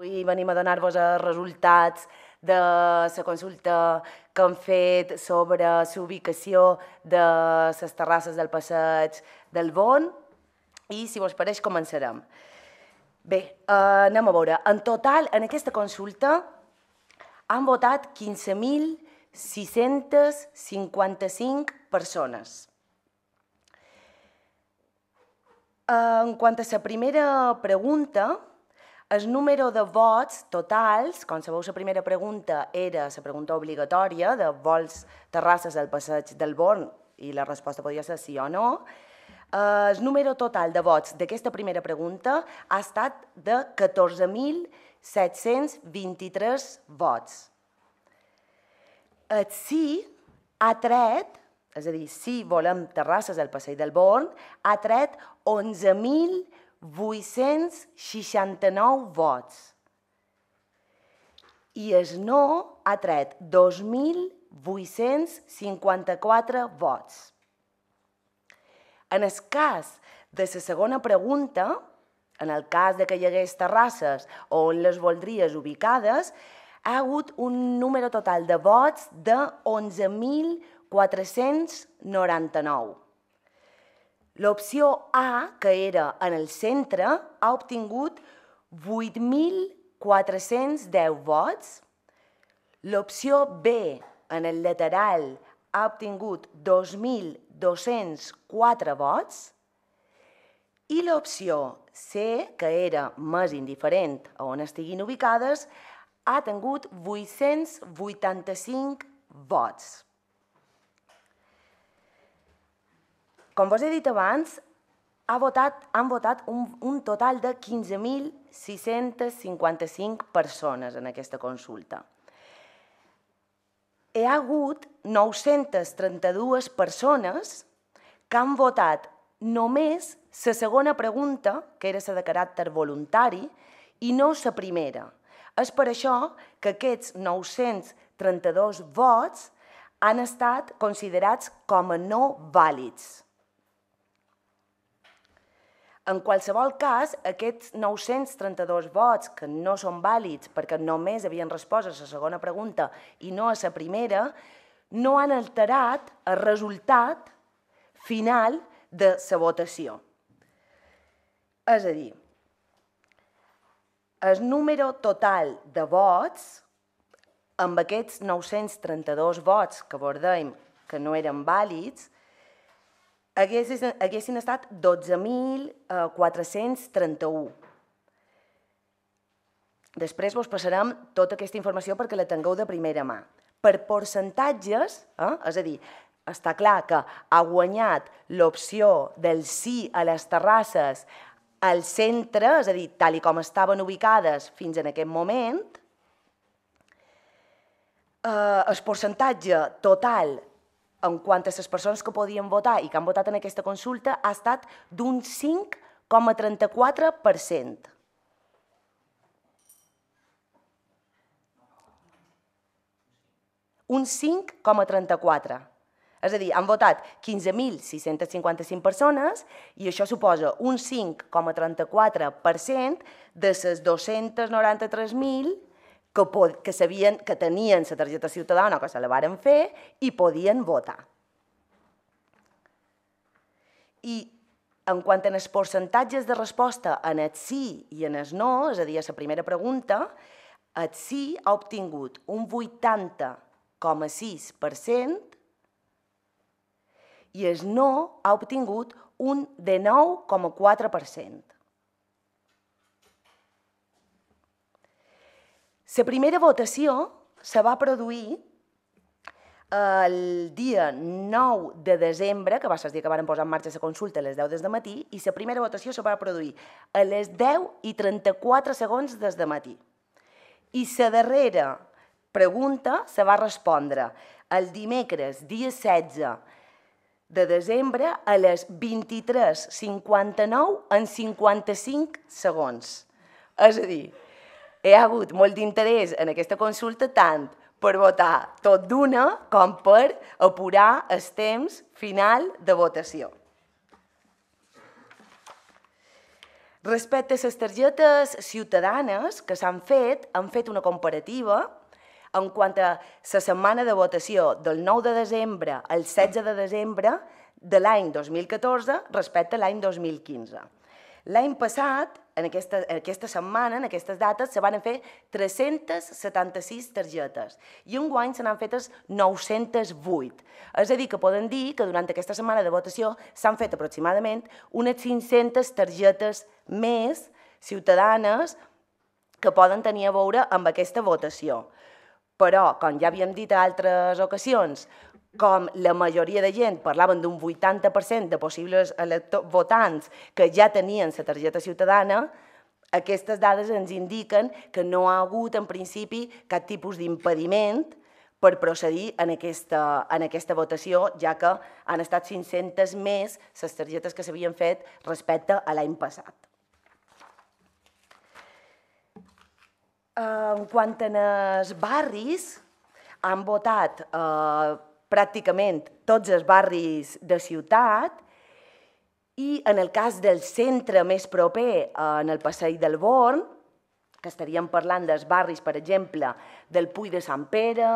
Avui venim a donar-vos els resultats de la consulta que han fet sobre la ubicació de les terrasses del passeig del Bon i, si vos pareix, començarem. Bé, eh, anem a veure. En total, en aquesta consulta han votat 15.655 persones. Eh, en quant a la primera pregunta, el número de vots totals, com sabeu, la primera pregunta era la pregunta obligatòria de vols terrasses del passeig del Born i la resposta podia ser sí o no. Eh, el número total de vots d'aquesta primera pregunta ha estat de 14.723 vots. El sí ha tret, és a dir, sí volem terrasses al passeig del Born, ha tret 11.000 869 vots i es no ha tret 2.854 vots. En el cas de la segona pregunta, en el cas de que hi hagués terrasses on les voldries ubicades, ha hagut un número total de vots de 11.499. L'opció A, que era en el centre, ha obtingut 8.410 vots. L'opció B, en el lateral, ha obtingut 2.204 vots. I l'opció C, que era més indiferent a on estiguin ubicades, ha tingut 885 vots. Com vos he dit abans, ha votat, han votat un, un total de 15.655 persones en aquesta consulta. Hi ha hagut 932 persones que han votat només la segona pregunta, que era la de caràcter voluntari, i no la primera. És per això que aquests 932 vots han estat considerats com a no vàlids. En qualsevol cas, aquests 932 vots que no són vàlids perquè només havien respost a la segona pregunta i no a la primera, no han alterat el resultat final de la votació. És a dir, el número total de vots, amb aquests 932 vots que abordem que no eren vàlids, haguessin, estat 12.431. Eh, Després vos passarem tota aquesta informació perquè la tingueu de primera mà. Per percentatges, eh? és a dir, està clar que ha guanyat l'opció del sí a les terrasses al centre, és a dir, tal i com estaven ubicades fins en aquest moment, eh, el percentatge total en quant a les persones que podien votar i que han votat en aquesta consulta ha estat d'un 5,34%. un 5,34. És a dir, han votat 15.655 persones i això suposa un 5,34% de les 293.000 que, que sabien que tenien la targeta ciutadana que se la varen fer i podien votar. I en quant als percentatges de resposta en el sí i en el no, és a dir, a la primera pregunta, el sí ha obtingut un 80,6% i el no ha obtingut un 19,4%. La primera votació se va produir eh, el dia 9 de desembre, que va ser el dia que van posar en marxa la consulta a les 10 des de matí, i la primera votació se va produir a les 10 i 34 segons des de matí. I la darrera pregunta se va respondre el dimecres, dia 16 de desembre, a les 23.59 en 55 segons. És a dir, he hagut molt d'interès en aquesta consulta tant per votar tot d'una com per apurar el temps final de votació. Respecte a les targetes ciutadanes que s'han fet, han fet una comparativa en quant a la setmana de votació del 9 de desembre al 16 de desembre de l'any 2014 respecte a l'any 2015. L'any passat en aquesta, aquesta setmana, en aquestes dates, se van fer 376 targetes i un guany se n'han fetes 908. És a dir, que poden dir que durant aquesta setmana de votació s'han fet aproximadament unes 500 targetes més ciutadanes que poden tenir a veure amb aquesta votació. Però, com ja havíem dit a altres ocasions, com la majoria de gent, parlaven d'un 80% de possibles votants que ja tenien la targeta ciutadana, aquestes dades ens indiquen que no ha hagut, en principi, cap tipus d'impediment per procedir en aquesta, en aquesta votació, ja que han estat 500 més les targetes que s'havien fet respecte a l'any passat. Eh, en quant a els barris, han votat eh, pràcticament tots els barris de ciutat i en el cas del centre més proper, eh, en el passeig del Born, que estaríem parlant dels barris, per exemple, del Puy de Sant Pere,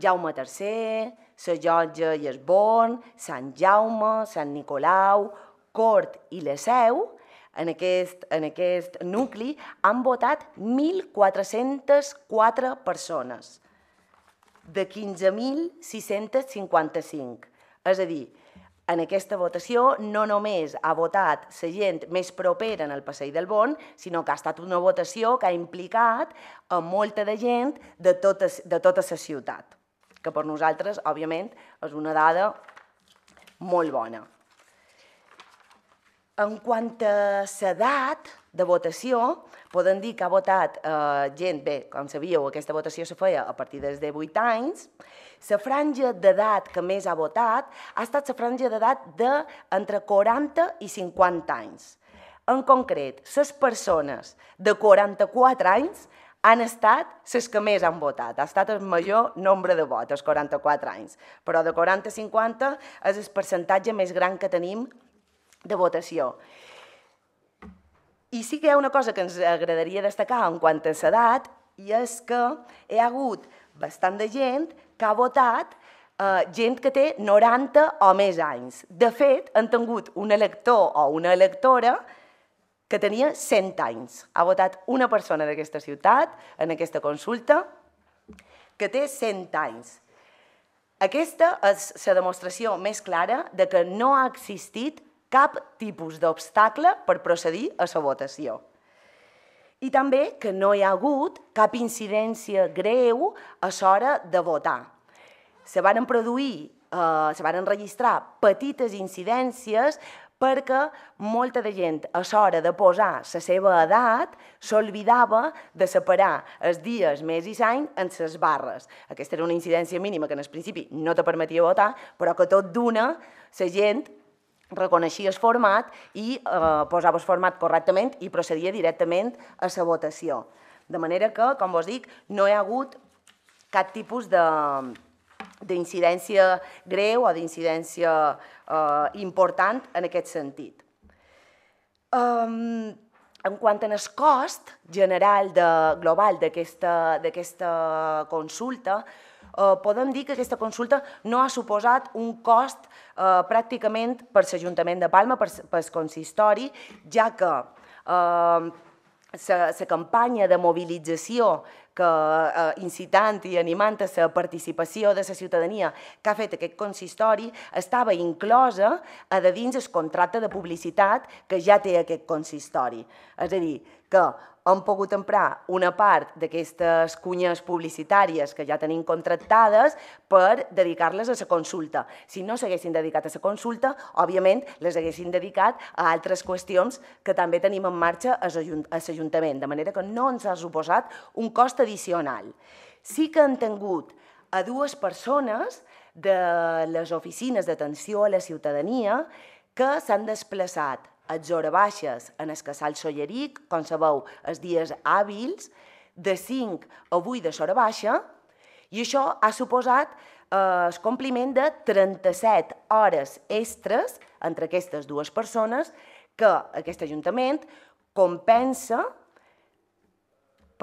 Jaume III, Sa Jotja i Born, Sant Jaume, Sant Nicolau, Cort i la Seu, en aquest, en aquest nucli han votat 1.404 persones de 15.655. És a dir, en aquesta votació no només ha votat la gent més propera en el passeig del Bon, sinó que ha estat una votació que ha implicat a molta de gent de, totes, de tota la ciutat, que per nosaltres, òbviament, és una dada molt bona. En quant a l'edat de votació, podem dir que ha votat eh, gent, bé, com sabíeu, aquesta votació se feia a partir dels 18 anys. La franja d'edat que més ha votat ha estat la franja d'edat d'entre 40 i 50 anys. En concret, les persones de 44 anys han estat les que més han votat. Ha estat el major nombre de vots, els 44 anys. Però de 40 a 50 és el percentatge més gran que tenim de votació. I sí que hi ha una cosa que ens agradaria destacar en quant a l'edat, i és que hi ha hagut bastant de gent que ha votat eh, gent que té 90 o més anys. De fet, han tingut un elector o una electora que tenia 100 anys. Ha votat una persona d'aquesta ciutat, en aquesta consulta, que té 100 anys. Aquesta és la demostració més clara de que no ha existit cap tipus d'obstacle per procedir a la votació. I també que no hi ha hagut cap incidència greu a l'hora de votar. Se van produir, eh, se van registrar petites incidències perquè molta de gent a l'hora de posar la seva edat s'olvidava de separar els dies, mes i any en les barres. Aquesta era una incidència mínima que en el principi no te permetia votar, però que tot d'una la gent reconeixia el format i eh, posava el format correctament i procedia directament a la votació. De manera que, com vos dic, no hi ha hagut cap tipus de d'incidència greu o d'incidència eh, important en aquest sentit. Um, en quant al cost general de, global d'aquesta consulta, eh, podem dir que aquesta consulta no ha suposat un cost eh, pràcticament per l'Ajuntament de Palma, per, per el consistori, ja que eh, la campanya de mobilització que eh, incitant i animant a la participació de la ciutadania que ha fet aquest consistori estava inclosa a de dins el contracte de publicitat que ja té aquest consistori. És a dir, que hem pogut emprar una part d'aquestes cunyes publicitàries que ja tenim contractades per dedicar-les a la consulta. Si no s'haguessin dedicat a la consulta, òbviament les haguessin dedicat a altres qüestions que també tenim en marxa a l'Ajuntament, de manera que no ens ha suposat un cost addicional. Sí que han tingut a dues persones de les oficines d'atenció a la ciutadania que s'han desplaçat a Zora Baixes, en el casal Solleric, com sabeu, els dies hàbils, de 5 a 8 de Sora Baixa, i això ha suposat eh, el compliment de 37 hores extres entre aquestes dues persones que aquest Ajuntament compensa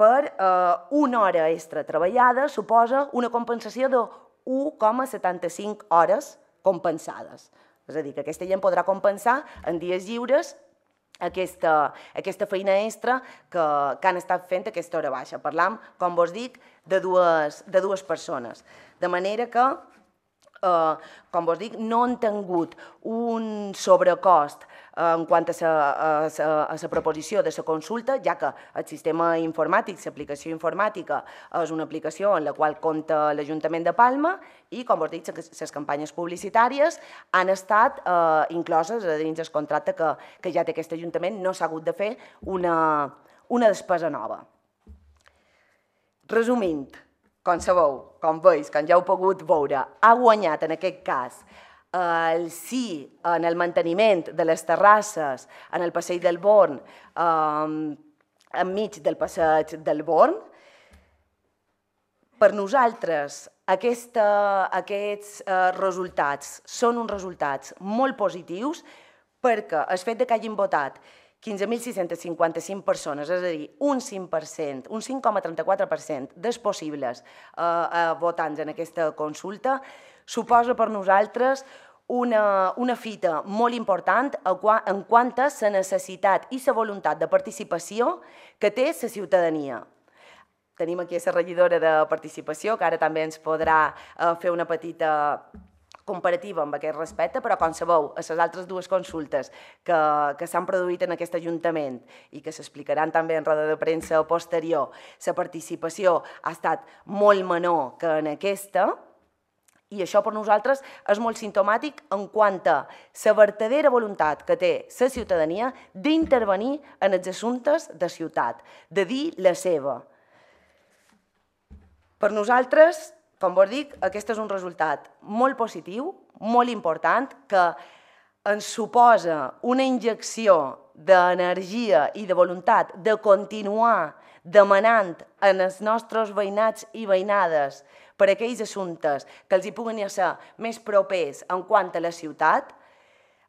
per eh, una hora extra treballada suposa una compensació de 1,75 hores compensades. És a dir, que aquesta gent podrà compensar en dies lliures aquesta, aquesta feina extra que, que han estat fent aquesta hora baixa. Parlam, com vos dic, de dues, de dues persones. De manera que eh, com vos dic, no han tingut un sobrecost eh, en quant a la proposició de la consulta, ja que el sistema informàtic, l'aplicació informàtica, és una aplicació en la qual compta l'Ajuntament de Palma i, com vos dic, les campanyes publicitàries han estat eh, incloses dins del contracte que, que ja té aquest Ajuntament, no s'ha hagut de fer una, una despesa nova. Resumint, com sabeu, com veus, com ja heu pogut veure, ha guanyat en aquest cas el sí en el manteniment de les terrasses en el passeig del Born, eh, enmig del passeig del Born. Per nosaltres, aquesta, aquests eh, resultats són uns resultats molt positius perquè el fet de que hagin votat 15.655 persones, és a dir, un 5%, un 5,34% dels possibles eh, eh, votants en aquesta consulta, suposa per nosaltres una, una fita molt important en quant a la necessitat i la voluntat de participació que té la ciutadania. Tenim aquí la regidora de participació, que ara també ens podrà eh, fer una petita comparativa amb aquest respecte, però com sabeu, a les altres dues consultes que, que s'han produït en aquest Ajuntament i que s'explicaran també en roda de premsa posterior, la participació ha estat molt menor que en aquesta, i això per nosaltres és molt simptomàtic en quant a la verdadera voluntat que té la ciutadania d'intervenir en els assumptes de ciutat, de dir la seva. Per nosaltres, com vos dic, aquest és un resultat molt positiu, molt important, que ens suposa una injecció d'energia i de voluntat de continuar demanant en els nostres veïnats i veïnades per aquells assumptes que els hi puguin ser més propers en quant a la ciutat,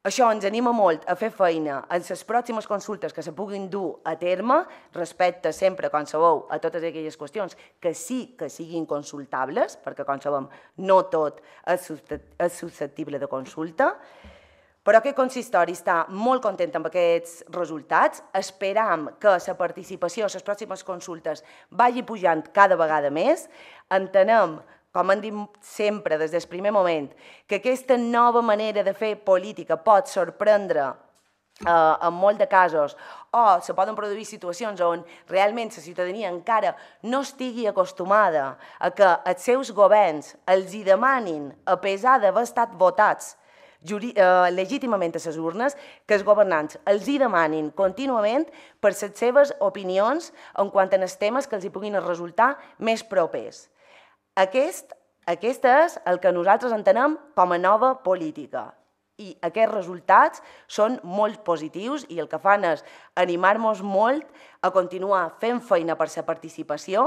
això ens anima molt a fer feina en les pròximes consultes que se puguin dur a terme respecte sempre, com sabeu, a totes aquelles qüestions que sí que siguin consultables, perquè, com sabem, no tot és susceptible de consulta. Però aquest consistori està molt content amb aquests resultats. Esperam que la participació a les pròximes consultes vagi pujant cada vegada més. Entenem com han dit sempre des del primer moment, que aquesta nova manera de fer política pot sorprendre eh, en molt de casos, o se poden produir situacions on realment la ciutadania encara no estigui acostumada a que els seus governs els hi demanin, a pesar d'haver estat votats juri, eh, legítimament a les urnes, que els governants els hi demanin contínuament per les seves opinions en quant a els temes que els hi puguin resultar més propers. Aquest, aquest és el que nosaltres entenem com a nova política. I aquests resultats són molt positius i el que fan és animar-nos molt a continuar fent feina per la participació,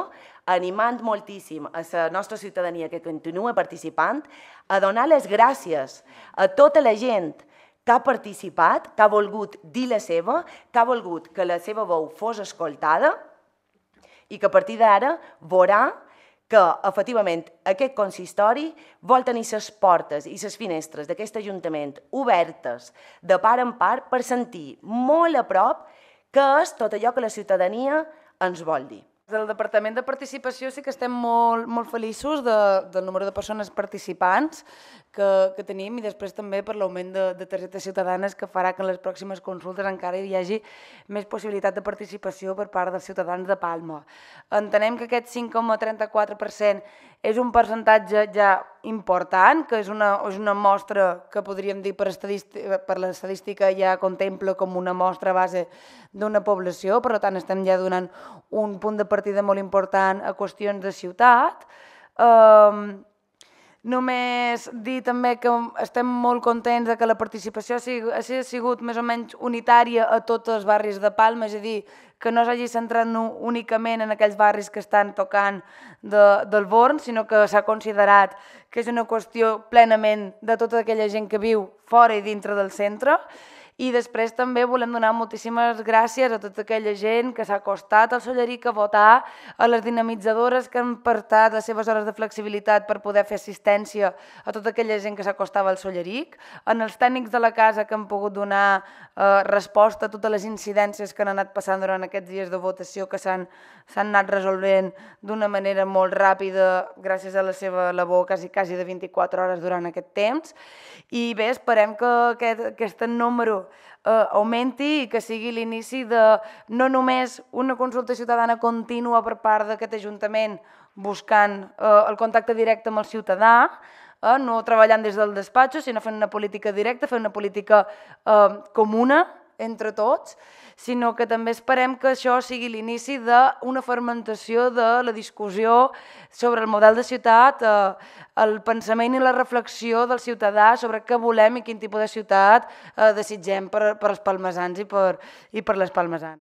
animant moltíssim a la nostra ciutadania que continua participant, a donar les gràcies a tota la gent que ha participat, que ha volgut dir la seva, que ha volgut que la seva veu fos escoltada i que a partir d'ara veurà que, efectivament, aquest consistori vol tenir les portes i les finestres d'aquest Ajuntament obertes de part en part per sentir molt a prop què és tot allò que la ciutadania ens vol dir. Del Departament de Participació sí que estem molt, molt feliços de, del número de persones participants que, que tenim i després també per l'augment de, de targetes ciutadanes que farà que en les pròximes consultes encara hi hagi més possibilitat de participació per part dels ciutadans de Palma. Entenem que aquest 5,34% és un percentatge ja important, que és una, és una mostra que podríem dir per, per la estadística ja contempla com una mostra base d'una població, per tant estem ja donant un punt de partida molt important a qüestions de ciutat. Eh, um, Només dir també que estem molt contents de que la participació hagi sigut més o menys unitària a tots els barris de Palma, és a dir, que no s'hagi centrat únicament en aquells barris que estan tocant de, del Born, sinó que s'ha considerat que és una qüestió plenament de tota aquella gent que viu fora i dintre del centre, i després també volem donar moltíssimes gràcies a tota aquella gent que s'ha acostat al Solleric a votar, a les dinamitzadores que han partat les seves hores de flexibilitat per poder fer assistència a tota aquella gent que s'acostava al Solleric, en els tècnics de la casa que han pogut donar eh, resposta a totes les incidències que han anat passant durant aquests dies de votació que s'han anat resolvent d'una manera molt ràpida gràcies a la seva labor quasi, quasi de 24 hores durant aquest temps. I bé, esperem que aquest, aquest número eh, augmenti i que sigui l'inici de no només una consulta ciutadana contínua per part d'aquest Ajuntament buscant eh, el contacte directe amb el ciutadà, eh, no treballant des del despatx, sinó fent una política directa, fent una política eh, comuna, entre tots, sinó que també esperem que això sigui l'inici d'una fermentació de la discussió sobre el model de ciutat, eh, el pensament i la reflexió del ciutadà sobre què volem i quin tipus de ciutat eh, desitgem per, per als palmesans i per, i per les palmesans.